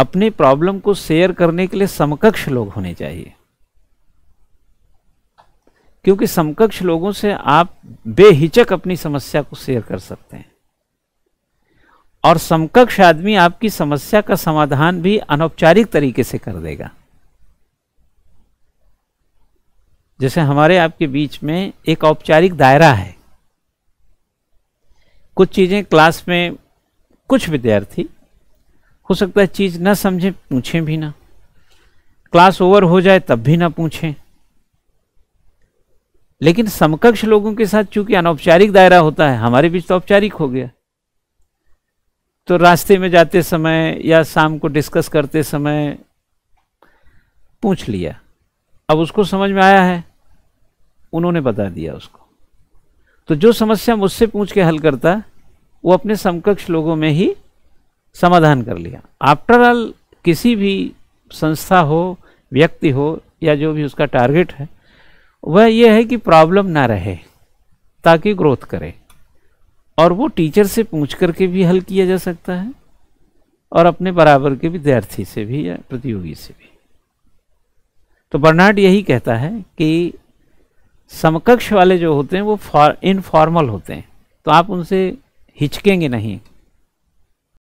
अपने प्रॉब्लम को शेयर करने के लिए समकक्ष लोग होने चाहिए क्योंकि समकक्ष लोगों से आप बेहिचक अपनी समस्या को शेयर कर सकते हैं और समकक्ष आदमी आपकी समस्या का समाधान भी अनौपचारिक तरीके से कर देगा जैसे हमारे आपके बीच में एक औपचारिक दायरा है कुछ चीज़ें क्लास में कुछ विद्यार्थी हो सकता है चीज़ ना समझे पूछें भी ना क्लास ओवर हो जाए तब भी ना पूछें लेकिन समकक्ष लोगों के साथ चूंकि अनौपचारिक दायरा होता है हमारे बीच तो औपचारिक हो गया तो रास्ते में जाते समय या शाम को डिस्कस करते समय पूछ लिया अब उसको समझ में आया है उन्होंने बता दिया उसको तो जो समस्या मुझसे पूछ के हल करता वो अपने समकक्ष लोगों में ही समाधान कर लिया आफ्टर ऑल किसी भी संस्था हो व्यक्ति हो या जो भी उसका टारगेट है वह यह है कि प्रॉब्लम ना रहे ताकि ग्रोथ करे और वो टीचर से पूछ करके भी हल किया जा सकता है और अपने बराबर के विद्यार्थी से भी या प्रतियोगी से भी तो बर्नार्ड यही कहता है कि समकक्ष वाले जो होते हैं वो इनफॉर्मल होते हैं तो आप उनसे हिचकेंगे नहीं